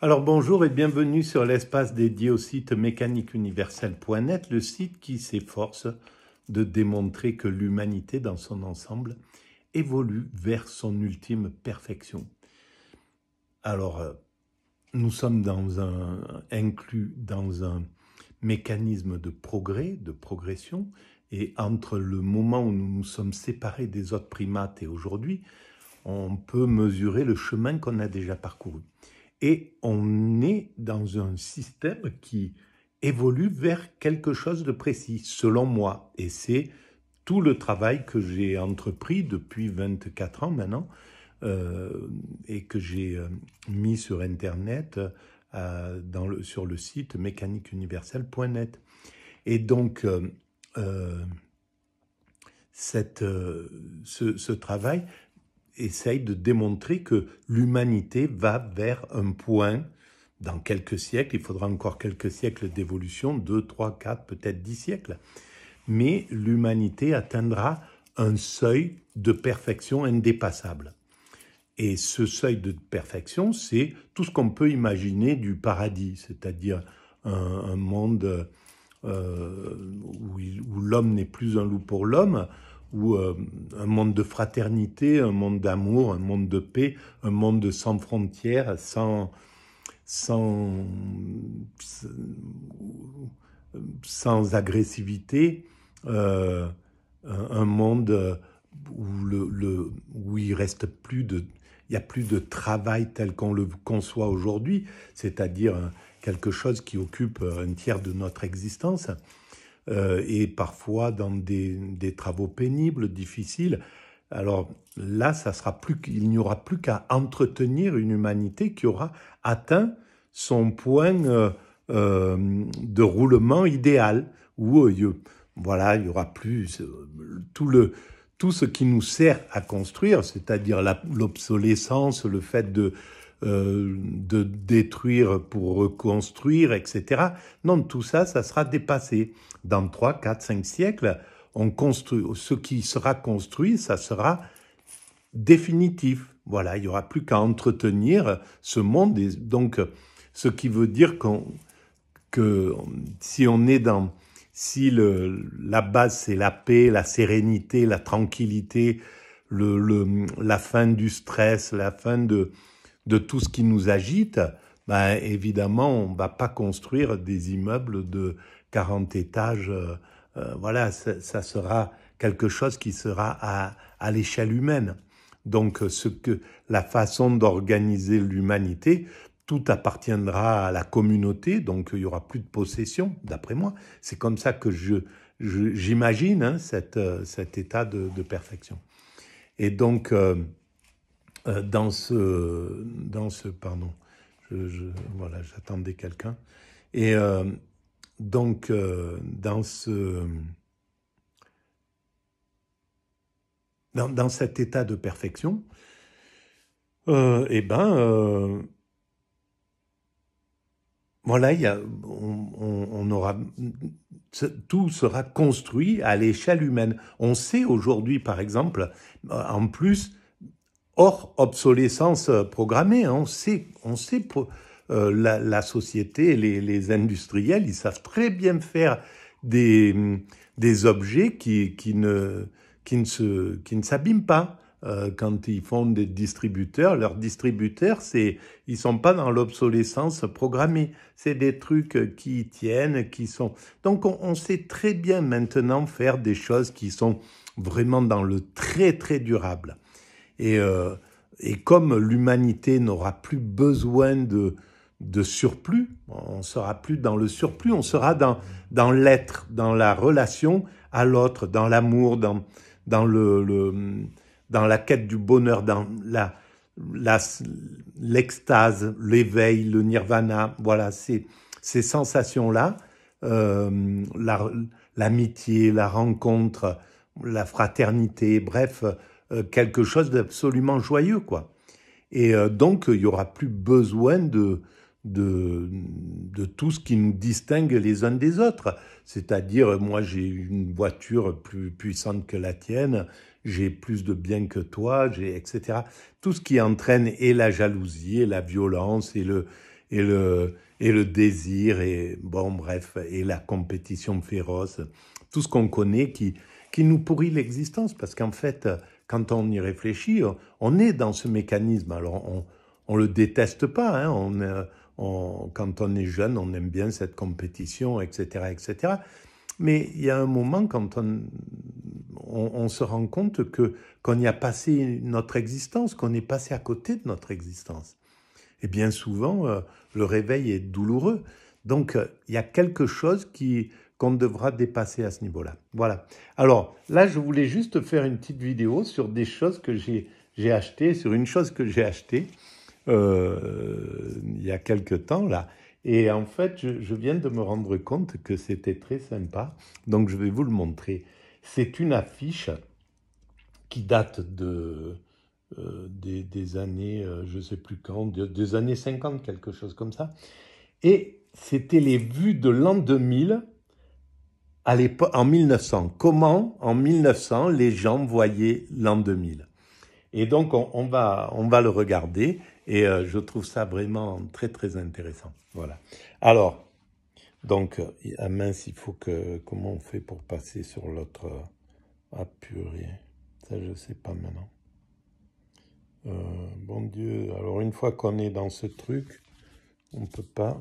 Alors bonjour et bienvenue sur l'espace dédié au site mécaniqueuniverselle.net, le site qui s'efforce de démontrer que l'humanité dans son ensemble évolue vers son ultime perfection. Alors, euh, nous sommes dans un, inclus dans un mécanisme de progrès, de progression, et entre le moment où nous nous sommes séparés des autres primates et aujourd'hui, on peut mesurer le chemin qu'on a déjà parcouru et on est dans un système qui évolue vers quelque chose de précis, selon moi. Et c'est tout le travail que j'ai entrepris depuis 24 ans maintenant euh, et que j'ai euh, mis sur Internet, euh, dans le, sur le site mécaniqueuniverselle.net. Et donc, cette, ce, travail essaye de démontrer que l'humanité va vers un point dans quelques siècles, il faudra encore quelques siècles d'évolution, deux, trois, quatre, peut-être dix siècles, mais l'humanité atteindra un seuil de perfection indépassable. Et ce seuil de perfection, c'est tout ce qu'on peut imaginer du paradis, c'est-à-dire un, monde euh, où l'homme n'est plus un loup pour l'homme, où euh, un monde de fraternité, un monde d'amour, un monde de paix, un monde sans frontières, sans, sans, sans agressivité, euh, un monde euh, où, il reste plus de, il n'y a plus de travail tel qu'on le conçoit aujourd'hui, c'est-à-dire quelque chose qui occupe un tiers de notre existence. Euh, et parfois dans des, travaux pénibles, difficiles. Alors là, ça sera plus, il n'y aura plus qu'à entretenir une humanité qui aura atteint son point euh, euh, de roulement idéal, où voilà, il y aura plus tout le tout ce qui nous sert à construire, c'est-à-dire l'obsolescence, le fait de euh, de détruire pour reconstruire, etc. Non, tout ça, ça sera dépassé. Dans 3, 4, 5 siècles, on construit, ce qui sera construit, ça sera définitif. Voilà, il n'y aura plus qu'à entretenir ce monde. donc, ce qui veut dire que si on est dans, si le, la base c'est la paix, la sérénité, la tranquillité, le, le, la fin du stress, la fin de, de tout ce qui nous agite, ben évidemment, on va pas construire des immeubles de 40 étages. Euh, euh, voilà, ça, sera quelque chose qui sera à, l'échelle humaine. Donc, ce que la façon d'organiser l'humanité, tout appartiendra à la communauté, donc il y aura plus de possession, d'après moi. C'est comme ça que je, j'imagine hein, euh, cet, état de, perfection. Et donc, euh, dans ce, dans ce, pardon, je, voilà, j'attendais quelqu'un. Et euh, donc, euh, dans ce, dans, dans, cet état de perfection, eh ben, voilà, il y a, on, on, aura, tout sera construit à l'échelle humaine. On sait aujourd'hui, par exemple, en plus, Or, obsolescence euh, programmée. Hein. On sait, on sait euh, la, société, les, industriels, ils savent très bien faire des, objets qui, qui, ne, s'abîment pas. Euh, quand ils font des distributeurs, leurs distributeurs, c'est, ils sont pas dans l'obsolescence programmée. C'est des trucs qui tiennent, qui sont. Donc on, sait très bien maintenant faire des choses qui sont vraiment dans le très très durable. Et, euh, et comme l'humanité n'aura plus besoin de, de surplus, on sera plus dans le surplus, on sera dans, dans l'être, dans la relation à l'autre, dans l'amour, dans, dans, le, le, dans la quête du bonheur, dans la, l'extase, l'éveil, le nirvana, voilà, ces, ces sensations-là, euh, l'amitié, la rencontre, la fraternité, bref, euh, quelque chose d'absolument joyeux, quoi. Et euh, donc, il n'y aura plus besoin de, de, tout ce qui nous distingue les uns des autres. C'est-à-dire, moi, j'ai une voiture plus puissante que la tienne, j'ai plus de biens que toi, j'ai, etc. Tout ce qui entraîne et la jalousie, et la violence, et le, et le, et le désir, et bon, bref, et la compétition féroce, tout ce qu'on connaît qui, qui nous pourrit l'existence, parce qu'en fait, quand on y réfléchit, on est dans ce mécanisme. Alors, on, ne le déteste pas, hein, euh, on, quand on est jeune, on aime bien cette compétition, etc., etc. Mais il y a un moment quand on, on, on se rend compte que qu'on y a passé notre existence, qu'on est passé à côté de notre existence. Et bien souvent, euh, le réveil est douloureux. Donc, euh, il y a quelque chose qui qu'on devra dépasser à ce niveau-là. Voilà. Alors, là, je voulais juste faire une petite vidéo sur des choses que j'ai achetées, sur une chose que j'ai achetée euh, il y a quelque temps, là. Et en fait, je viens de me rendre compte que c'était très sympa. Donc, je vais vous le montrer. C'est une affiche qui date de euh, des, années, euh, je ne sais plus quand, des années 50, quelque chose comme ça. Et c'était les vues de l'an 2000 à l'époque, en 1900. Comment, en 1900, les gens voyaient l'an 2000 Et donc, on, va, on va le regarder et euh, je trouve ça vraiment très, très intéressant. Voilà. Alors, donc, à mince, il faut que. Comment on fait pour passer sur l'autre. Ah, purée. Ça, je ne sais pas maintenant. Euh, bon Dieu, alors une fois qu'on est dans ce truc, on ne peut pas.